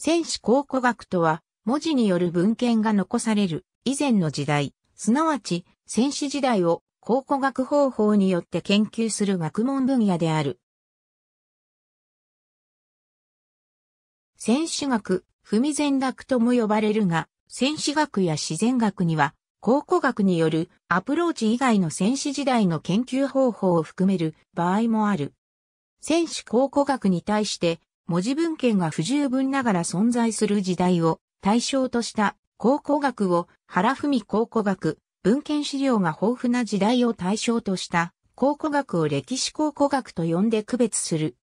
戦士考古学とは、文字による文献が残される以前の時代、すなわち戦士時代を考古学方法によって研究する学問分野である。戦士学、不未然学とも呼ばれるが、戦士学や自然学には、考古学によるアプローチ以外の戦士時代の研究方法を含める場合もある。戦士考古学に対して文字文献が不十分ながら存在する時代を対象とした考古学を原文考古学、文献資料が豊富な時代を対象とした考古学を歴史考古学と呼んで区別する。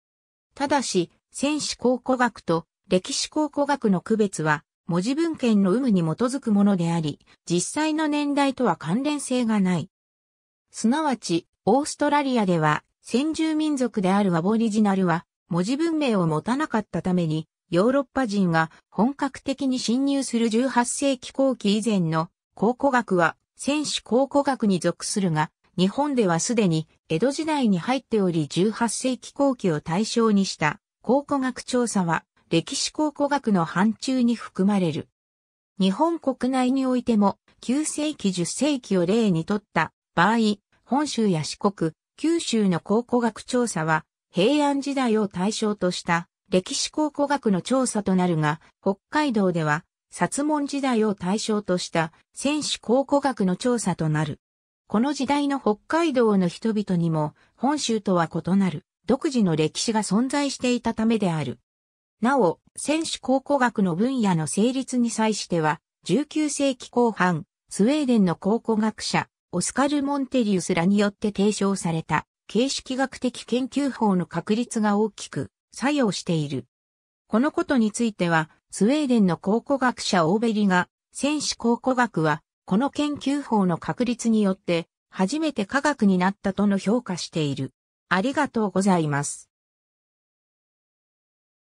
ただし、戦史考古学と歴史考古学の区別は文字文献の有無に基づくものであり、実際の年代とは関連性がない。すなわち、オーストラリアでは先住民族であるアボリジナルは文字文明を持たなかったために、ヨーロッパ人が本格的に侵入する18世紀後期以前の考古学は戦士考古学に属するが、日本ではすでに江戸時代に入っており18世紀後期を対象にした考古学調査は歴史考古学の範疇に含まれる。日本国内においても9世紀10世紀を例にとった場合、本州や四国、九州の考古学調査は平安時代を対象とした歴史考古学の調査となるが、北海道では、薩門時代を対象とした戦士考古学の調査となる。この時代の北海道の人々にも、本州とは異なる独自の歴史が存在していたためである。なお、戦士考古学の分野の成立に際しては、19世紀後半、スウェーデンの考古学者、オスカル・モンテリウスらによって提唱された。形式学的研究法の確立が大きく作用している。このことについては、スウェーデンの考古学者オーベリが、戦士考古学は、この研究法の確立によって、初めて科学になったとの評価している。ありがとうございます。